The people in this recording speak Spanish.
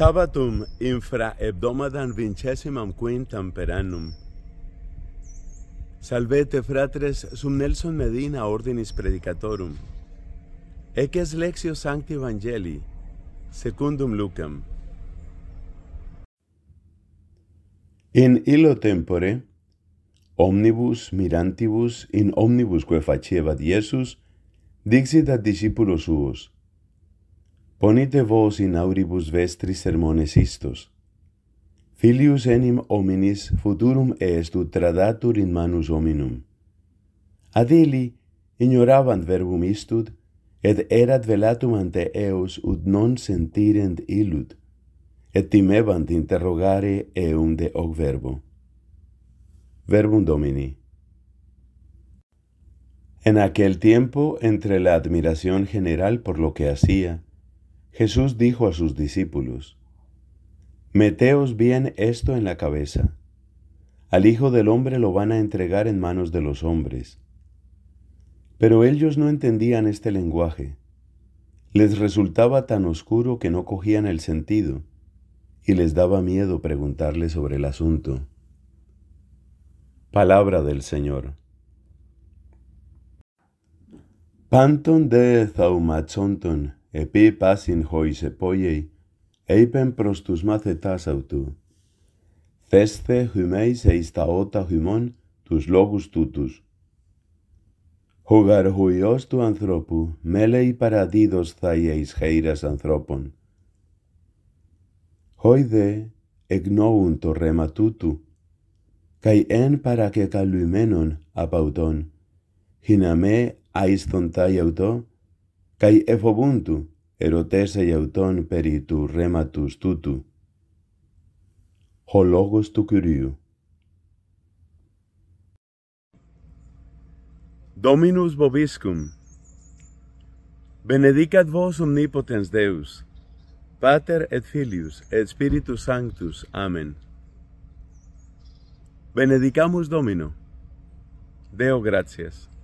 Sabatum infra hebdomadam vincesimam quintam per annum. Salvete fratres sub Nelson Medina ordinis predicatorum. Ecce est lexio Sancti Evangelii secundum Lucam. In illo tempore omnibus mirantibus in omnibus quo faciebat Iesus dixit ad discipulos suos. Ponite vos in auribus vestris sermones istos. Filius enim hominis futurum est tradatur in manus hominum. Adili ignoraban verbum istud, et erat velatum ante eos ut non sentirent illud, et timebant interrogare eum de hoc verbo. Verbum Domini. En aquel tiempo, entre la admiración general por lo que hacía, Jesús dijo a sus discípulos, Meteos bien esto en la cabeza. Al Hijo del Hombre lo van a entregar en manos de los hombres. Pero ellos no entendían este lenguaje. Les resultaba tan oscuro que no cogían el sentido y les daba miedo preguntarle sobre el asunto. Palabra del Señor. Panton de επί πάσιν εποίει, είπεν προς τους μάθετάς αυτού. Θέσθε χυμέις εις τα ότα χυμών τους λόγους τούτους. Ο γαργουιός του ανθρώπου μέλεϊ παραδίδος θα εις χείρας ανθρώπων. Χοί δε εγνώουν το ρέμα τούτου, καί εν παρακεκαλούμενον απ' αυτόν, χιναμέ αισθοντάει αυτό, Cai efobuntu, erotesei auton peri tu rematus tutu. Hologos tu curiu. Dominus Bobiscum Benedicat vos omnipotens Deus, Pater et Filius et Spiritus Sanctus. Amen. Benedicamus Domino. Deo gratias.